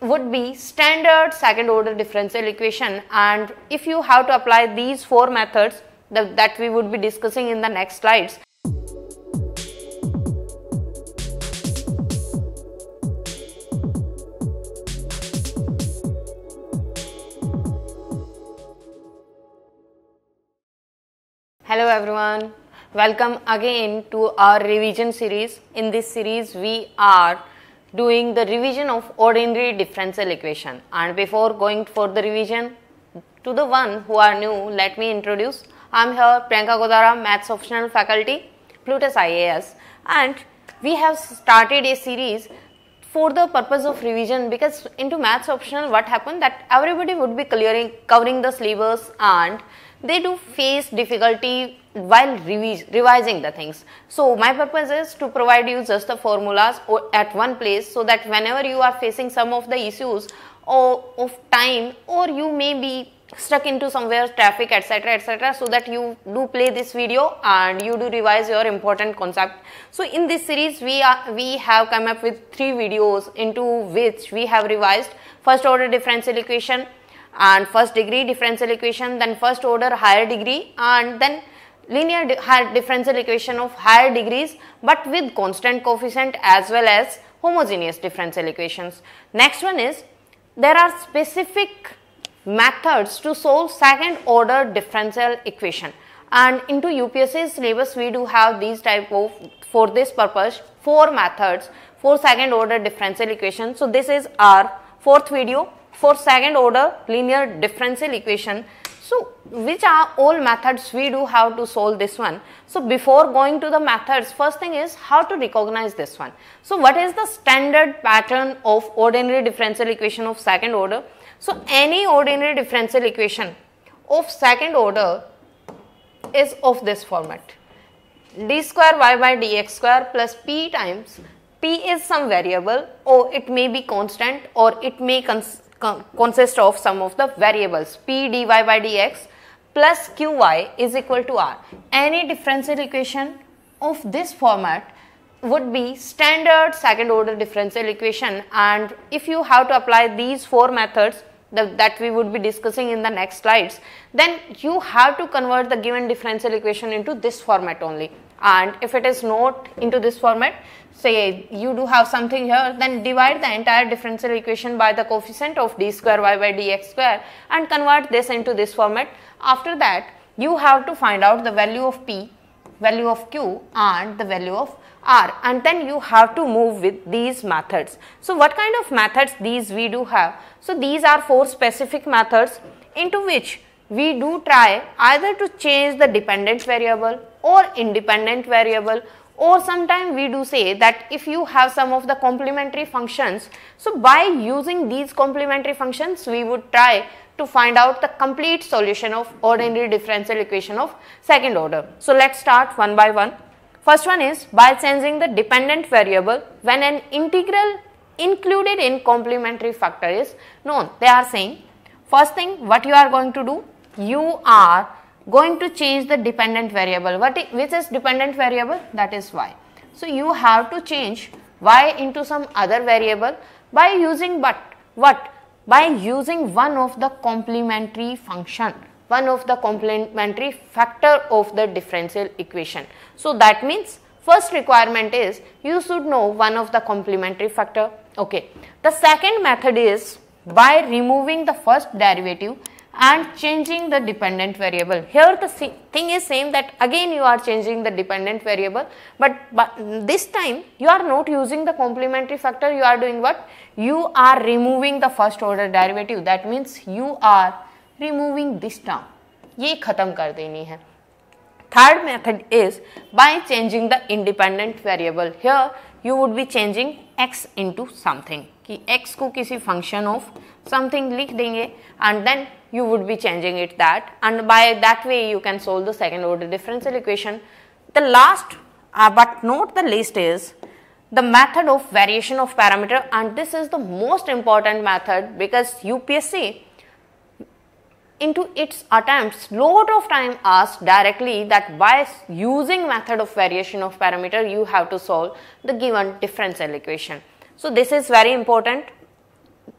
would be standard second order differential equation and if you have to apply these four methods that, that we would be discussing in the next slides. Hello everyone, welcome again to our revision series. In this series we are doing the revision of ordinary differential equation and before going for the revision to the one who are new let me introduce I am here Priyanka Godara maths optional faculty Plutus IAS and we have started a series for the purpose of revision because into maths optional what happened that everybody would be clearing covering the syllabus and they do face difficulty while revising the things. So my purpose is to provide you just the formulas at one place so that whenever you are facing some of the issues or of time or you may be stuck into somewhere traffic etc etc so that you do play this video and you do revise your important concept so in this series we are we have come up with three videos into which we have revised first order differential equation and first degree differential equation then first order higher degree and then linear differential equation of higher degrees but with constant coefficient as well as homogeneous differential equations. Next one is there are specific methods to solve second order differential equation and into UPSC syllabus we do have these type of for this purpose four methods for second order differential equation. So, this is our fourth video for second order linear differential equation. So, which are all methods we do have to solve this one. So, before going to the methods, first thing is how to recognize this one. So, what is the standard pattern of ordinary differential equation of second order? So, any ordinary differential equation of second order is of this format d square y by dx square plus p times p is some variable or it may be constant or it may cons consist of sum of the variables p dy by dx plus qy is equal to r. Any differential equation of this format would be standard second order differential equation and if you have to apply these four methods the, that we would be discussing in the next slides then you have to convert the given differential equation into this format only and if it is not into this format say you do have something here then divide the entire differential equation by the coefficient of d square y by dx square and convert this into this format after that you have to find out the value of p value of q and the value of r and then you have to move with these methods. So, what kind of methods these we do have? So, these are four specific methods into which we do try either to change the dependent variable or independent variable or sometimes we do say that if you have some of the complementary functions so by using these complementary functions we would try to find out the complete solution of ordinary differential equation of second order so let's start one by one first one is by changing the dependent variable when an integral included in complementary factor is known they are saying first thing what you are going to do you are going to change the dependent variable. What is, which is dependent variable? That is y. So, you have to change y into some other variable by using but what? By using one of the complementary function, one of the complementary factor of the differential equation. So, that means first requirement is you should know one of the complementary factor. Okay. The second method is by removing the first derivative and changing the dependent variable. Here the thing is same that again you are changing the dependent variable but, but this time you are not using the complementary factor you are doing what? You are removing the first order derivative that means you are removing this term. ये खत्म कर देनी है third method is by changing the independent variable here you would be changing x into something कि x को किसी function of something लिख देंगे and then you would be changing it that and by that way you can solve the second order differential equation The last uh, but not the least is the method of variation of parameter and this is the most important method because UPSC into its attempts lot of time asked directly that by using method of variation of parameter you have to solve the given differential equation. So this is very important.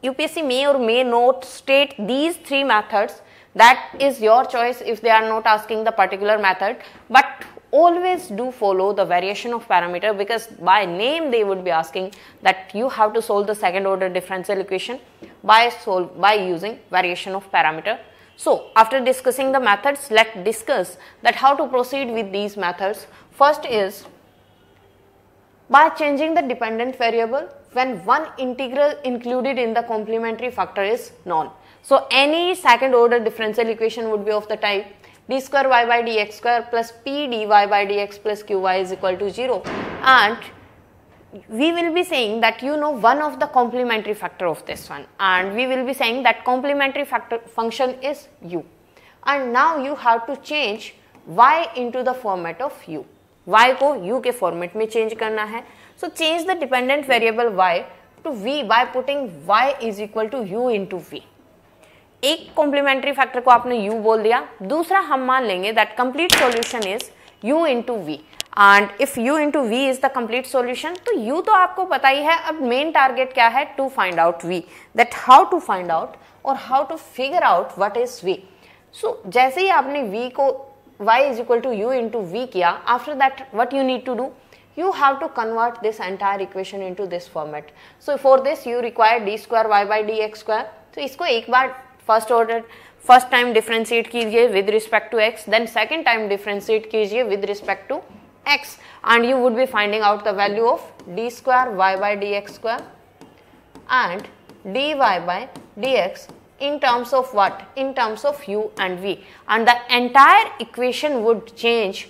UPSC may or may not state these three methods. That is your choice if they are not asking the particular method. But always do follow the variation of parameter because by name they would be asking that you have to solve the second order differential equation by solve by using variation of parameter so after discussing the methods, let's discuss that how to proceed with these methods. First is by changing the dependent variable when one integral included in the complementary factor is known. So any second order differential equation would be of the type d square y by dx square plus p dy by dx plus qy is equal to 0 and we will be saying that you know one of the complementary factor of this one and we will be saying that complementary factor function is u and now you have to change y into the format of u. y को u के format में change करना है so change the dependent variable y to v by putting y is equal to u into v एक complementary factor को आपने u बोल दिया दूसरा हम मान लेंगे that complete solution is u into v and if u into v is the complete solution तो u तो आपको पता ही है अब मेन टारगेट क्या है to find out v that how to find out और how to figure out what is v so जैसे ही आपने v को y is equal to u into v kya after that what you need to do you have to convert this entire equation into this format so for this you require d square y by dx square so isko ek bar first order first time differentiate kijiye with respect to x then second time differentiate kijiye with respect to x and you would be finding out the value of d square y by dx square and dy by dx in terms of what? In terms of u and v and the entire equation would change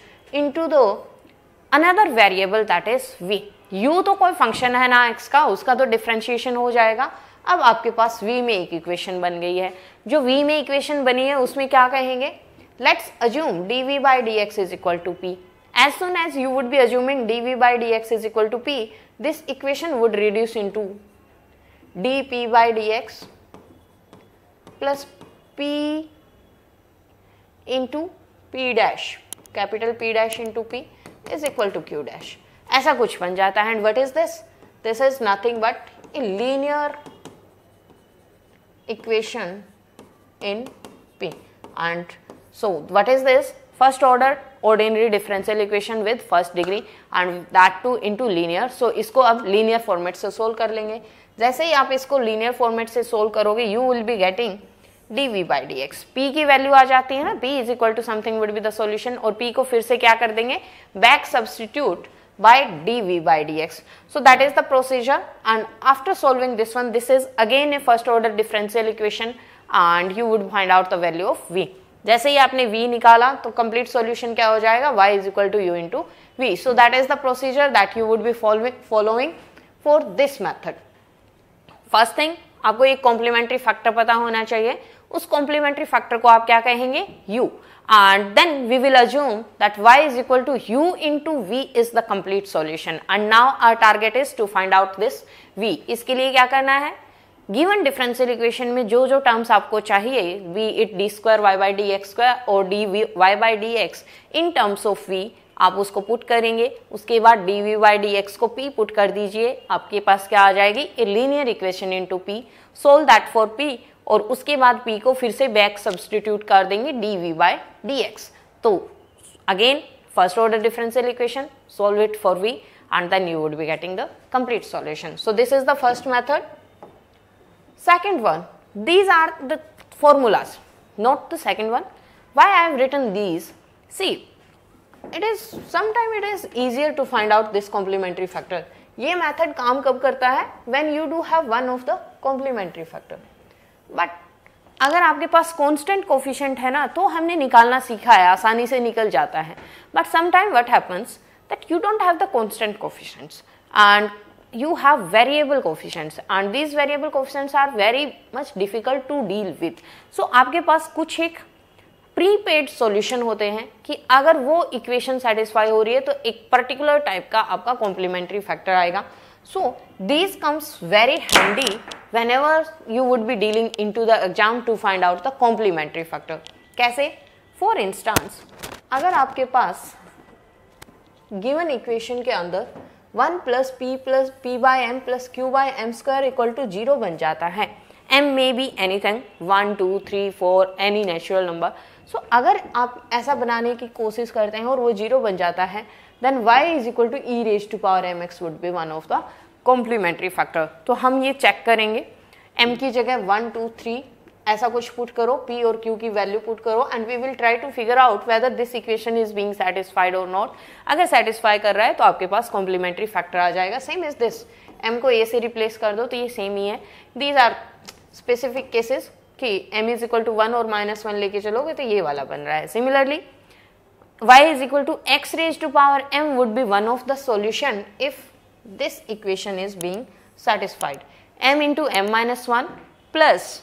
into the another variable that is v. u to koi function hai na x ka uska to differentiation ho jayega ab aapke paas v mein ek equation ban gayi hai jo v mein equation bani hai usme kya kahenge let's assume dv by dx is equal to p as soon as you would be assuming dv by dx is equal to p, this equation would reduce into dp by dx plus p into p dash capital p dash into p is equal to q dash ऐसा कुछ बन जाता है and what is this this is nothing but a linear equation in p and so what is this first order ordinary differential equation with first degree and that too into linear so इसको अब linear format से solve कर लेंगे जैसे ही आप इसको linear format से सोल्व करोगे you will be getting d v by d x p की वैल्यू आ जाती है ना p is equal to something would be the solution और पी को फिर से क्या कर देंगे back substitute by d v by d x so that is the procedure and after solving this one this is again a first order differential equation and you would find out the value of v जैसे ही आपने v निकाला तो complete solution क्या हो जाएगा y is equal to u into v so that is the procedure that you would be following for this method first thing आपको एक कॉम्प्लीमेंट्री फैक्टर पता होना चाहिए उस कॉम्प्लीमेंट्री फैक्टर को आप क्या कहेंगे u and then we will assume that y is equal to u into v is the complete solution and now our target is to find out this v इसके लिए क्या करना है given differential equation में जो जो terms आपको चाहिए we it d square y by d x square और d v y by d x in terms of v आप उसको पुट करेंगे उसके बाद d v y d x को पी पुट कर दीजिए आपके पास क्या आ जाएगी a linear equation into p solve that for p और उसके बाद पी को फिर से बैक सब्सटीट्यूट कर देंगे d v by d x तो again first order differential equation solve it for v and then you would be getting the complete solution so this is the first method second one these are the formulas not the second one why I have written these see it is sometime it is easier to find out this complementary factor ये method काम कब करता है when you do have one of the complementary factor but अगर आपके पास constant coefficient है ना तो हमने निकालना सीखा है आसानी से निकल जाता है but sometime what happens that you don't have the constant coefficients and you have variable coefficients and these variable coefficients are very much difficult to deal with so आपके पास कुछ एक प्रीपेड सॉल्यूशन होते हैं कि अगर वो इक्वेशन सेटिस्फाई हो रही है तो एक पर्टिकुलर टाइप का आपका कॉम्प्लीमेंट्री फैक्टर आएगा so this comes very handy whenever you would be dealing into the exam to find out the complementary factor कैसे फॉर इंस्टांस अगर आपके पास गिवन इक्वेशन के अंदर one plus p plus p by m plus q by m square equal to zero बन जाता है m may be anything one two three four any natural number so अगर आप ऐसा बनाने की कोशिश करते हैं और वो जीरो बन जाता है then y is equal to e raise to power m x would be one of the complementary factor तो हम ये चेक करेंगे एम की जगह वन टू थ्री ऐसा कुछ पुट करो पी और क्यू की वैल्यू पुट करो and we will try to figure out whether this equation is being satisfied और नॉट अगर सेटिस्फाई कर रहा है तो आपके पास कॉम्प्लीमेंट्री फैक्टर आ जाएगा सेम इज दिस एम को ए से रिप्लेस कर दो तो ये सेम ही है दीज आर स्पेसिफिक केसेस कि m is equal to one और माइनस वन लेके चलोगे तो ये वाला बन रहा है similarly y is equal to x raise to power m would be one of the solution if this equation is being satisfied. m into m minus 1 plus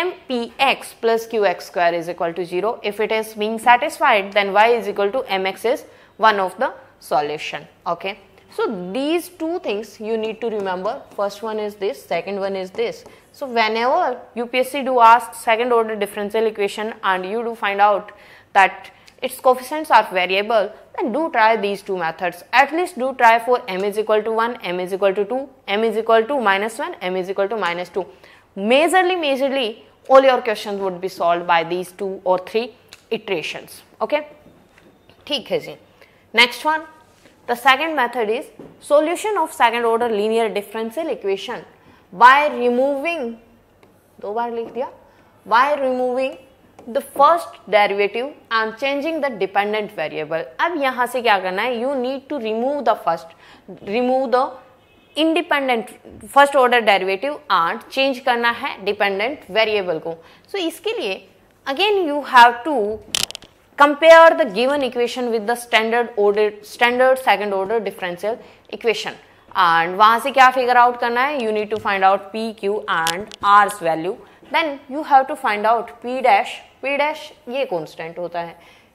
mpx plus qx square is equal to 0. If it is being satisfied then y is equal to mx is one of the solution. Okay. So, these two things you need to remember first one is this second one is this. So, whenever UPSC do ask second order differential equation and you do find out that its coefficients are variable, then do try these two methods. At least do try for m is equal to 1, m is equal to 2, m is equal to minus 1, m is equal to minus 2. Majorly, majorly all your questions would be solved by these two or three iterations. Okay? ठीक है जी Next one. The second method is solution of second order linear differential equation by removing. दो बार लिख दिया By removing. The first derivative I am changing the dependent variable अब यहाँ से क्या करना है you need to remove the first remove the independent first order derivative and change करना है डिपेंडेंट वेरिएबल को सो so, इसके लिए again you have to compare the given equation with the standard order standard second order differential equation and वहां से क्या figure out करना है you need to find out p q and r's value then you have to find out p dash p dash ये constant होता है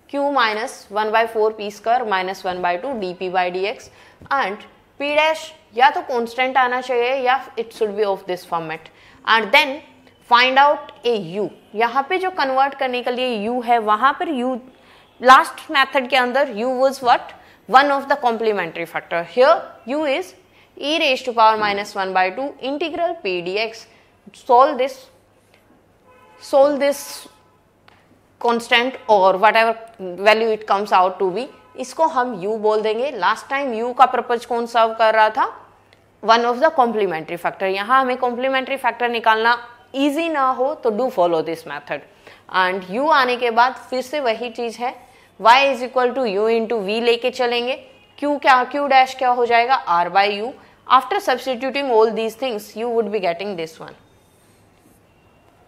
q minus one by four p square minus one by two d p by d x and p dash या तो constant आना चाहिए या it should be of this format and then find out a u यहाँ पे जो convert करने के लिए यू है वहाँ पर यू लास्ट मैथड के अंदर u was what one of the complementary factor here u is e power minus one by two integral p d x solve this solve this constant or whatever value it comes out to be इसको हम u बोल देंगे last time u का purpose कौन serve कर रहा था one of the complementary factor यहाँ हमें कॉम्प्लीमेंट्री फैक्टर निकालना ईजी ना हो तो do follow this method and u आने के बाद फिर से वही चीज़ है y is equal to u into v लेके चलेंगे q क्या q डैश क्या हो जाएगा r by u after substituting all these things you would be getting this one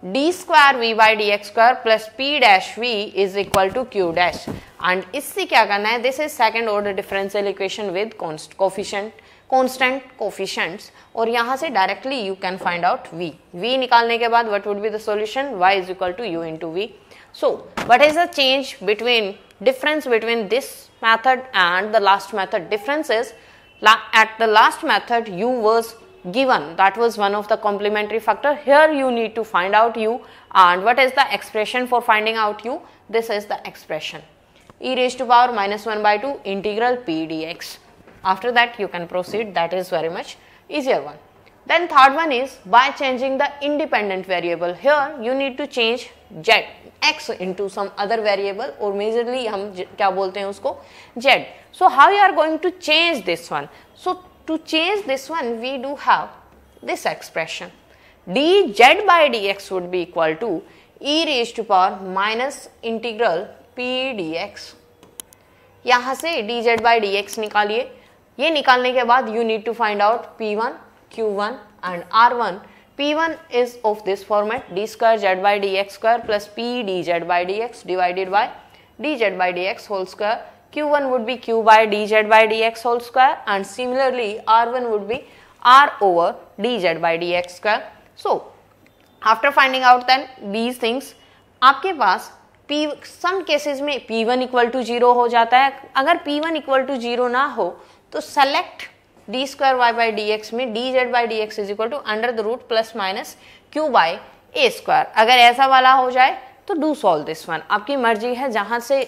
d square v by d x square plus p dash v is equal to q dash and इससे क्या करना है this is second order differential equation with coefficient constant coefficients और यहाँ से directly you can find out v v निकालने के बाद what would be the solution y is equal to u into v so what is the change between difference between this method and the last method difference is at the last method u was given that was one of the complementary factor here you need to find out u and what is the expression for finding out u this is the expression e raised to power minus 1 by 2 integral p dx after that you can proceed that is very much easier one then third one is by changing the independent variable here you need to change z x into some other variable or majorly हम क्या बोलते हैं उसको z so how you are going to change this one so to change this one we do have this expression dz by dx would be equal to e raised to power minus integral p dx यहाँ से dz by dx निकालिए ये निकालने के बाद you need to find out p1 q1 and r1 p1 is of this format d square z by dx square plus p dz by dx divided by dz by dx whole square q1 would be q by dz by dx whole square and similarly r1 would be r over dz by dx square. So, after finding out then these things आपके पास p some cases में p one equal to zero हो जाता है अगर p one equal to zero ना हो तो select d square y by d x में d z by d x is equal to under the root plus minus q by a square अगर ऐसा वाला हो जाए तो डू सॉल्व दिस वन आपकी मर्जी है जहाँ से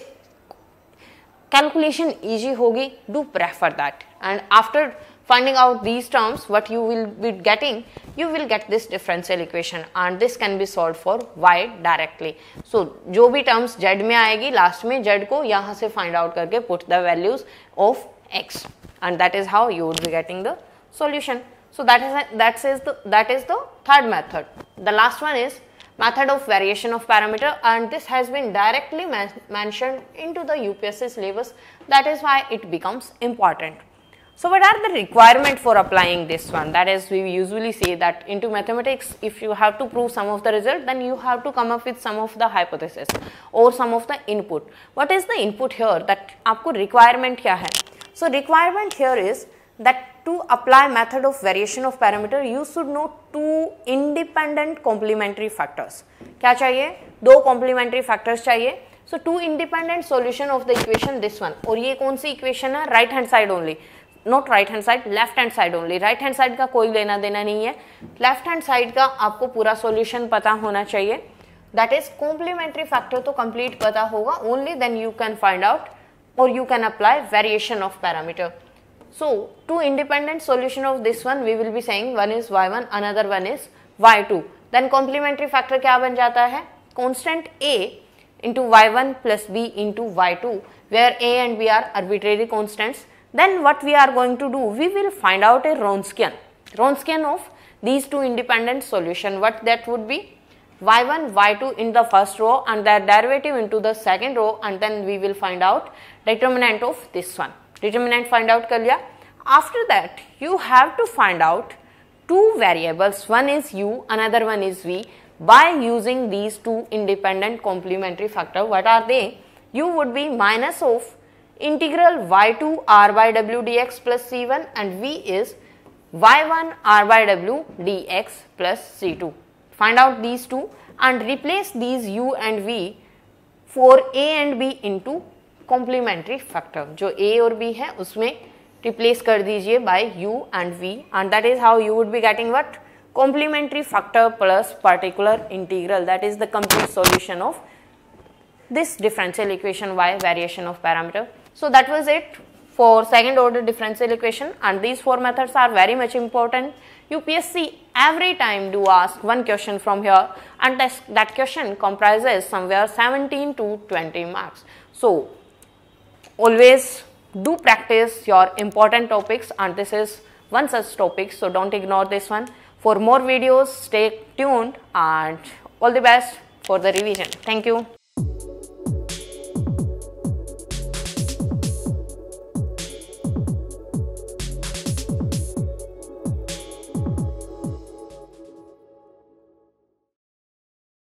calculation easy hogi do prefer that and after finding out these terms what you will be getting you will get this differential equation and this can be solved for y directly so jo bhi terms z mein aayegi last mein z ko yahan se find out karke put the values of x and that is how you would be getting the solution so that is a, that says the that is the third method the last one is method of variation of parameter and this has been directly mentioned into the UPSC syllabus that is why it becomes important. So, what are the requirement for applying this one? That is, we usually say that into mathematics, if you have to prove some of the result, then you have to come up with some of the hypothesis or some of the input. What is the input here? That आपको requirement क्या है? So, requirement here is that to apply method of variation of parameter you should know two independent complementary factors kya chahiye दो complementary factors chahiye so two independent solution of the equation this one aur ye kaun si equation hai right hand side only not right hand side left hand side only right hand side ka koi lena dena nahi hai left hand side ka aapko pura solution pata hona chahiye that is complementary factor to complete pata hoga only then you can find out or you can apply variation of parameter So, two independent solution of this one we will be saying one is y1 another one is y2. Then complementary factor क्या बन जाता है Constant a into y1 plus b into y2 where a and b are arbitrary constants. Then what we are going to do? We will find out a Wronskian. Wronskian of these two independent solution. What that would be? y1 y2 in the first row and their derivative into the second row and then we will find out determinant of this one. Determinant find out कर लिया after that you have to find two variables one is u another one is v by using these two independent complementary factor what are they u would be minus of integral y2 r by w dx plus c1 and v is y1 r by w dx plus c2 find out these two and replace these u and v for a and b into Complementary factor, जो a or b है उसमें replace कर दीजिए by u and v and that is how you would be getting complementary factor plus particular integral that is the complete solution of this differential equation by variation of parameter. So that was it for second order differential equation and these four methods are very much important. UPSC every time do ask one question from here and that, that question comprises somewhere 17 to 20 marks. So always do practice your important topics and this is one such topic so don't ignore this one for more videos stay tuned and all the best for the revision thank you